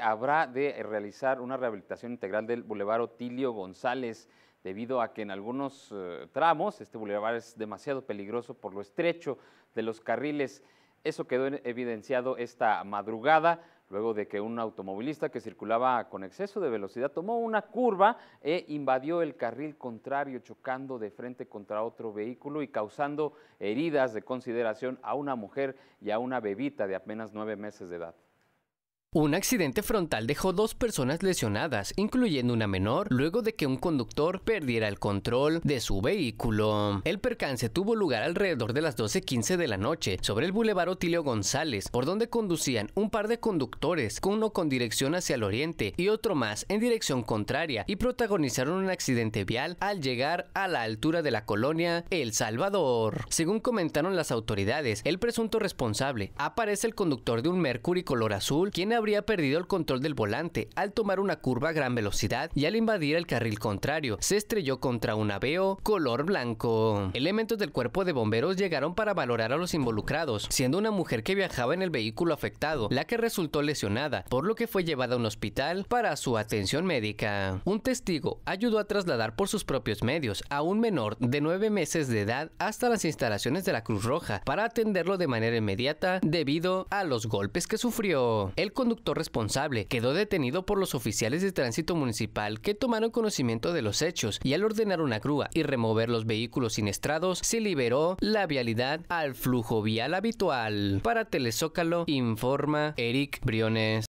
habrá de eh, realizar una rehabilitación integral del bulevar Otilio González debido a que en algunos eh, tramos este bulevar es demasiado peligroso por lo estrecho de los carriles. Eso quedó evidenciado esta madrugada luego de que un automovilista que circulaba con exceso de velocidad tomó una curva e invadió el carril contrario, chocando de frente contra otro vehículo y causando heridas de consideración a una mujer y a una bebita de apenas nueve meses de edad. Un accidente frontal dejó dos personas lesionadas, incluyendo una menor, luego de que un conductor perdiera el control de su vehículo. El percance tuvo lugar alrededor de las 12.15 de la noche sobre el bulevar Otilio González, por donde conducían un par de conductores, uno con dirección hacia el oriente y otro más en dirección contraria, y protagonizaron un accidente vial al llegar a la altura de la colonia El Salvador. Según comentaron las autoridades, el presunto responsable aparece el conductor de un Mercury color azul, quien habría perdido el control del volante al tomar una curva a gran velocidad y al invadir el carril contrario. Se estrelló contra un aveo color blanco. Elementos del cuerpo de bomberos llegaron para valorar a los involucrados, siendo una mujer que viajaba en el vehículo afectado, la que resultó lesionada, por lo que fue llevada a un hospital para su atención médica. Un testigo ayudó a trasladar por sus propios medios a un menor de nueve meses de edad hasta las instalaciones de la Cruz Roja para atenderlo de manera inmediata debido a los golpes que sufrió. El conductor responsable. Quedó detenido por los oficiales de tránsito municipal que tomaron conocimiento de los hechos y al ordenar una grúa y remover los vehículos siniestrados, se liberó la vialidad al flujo vial habitual. Para Telezócalo informa Eric Briones.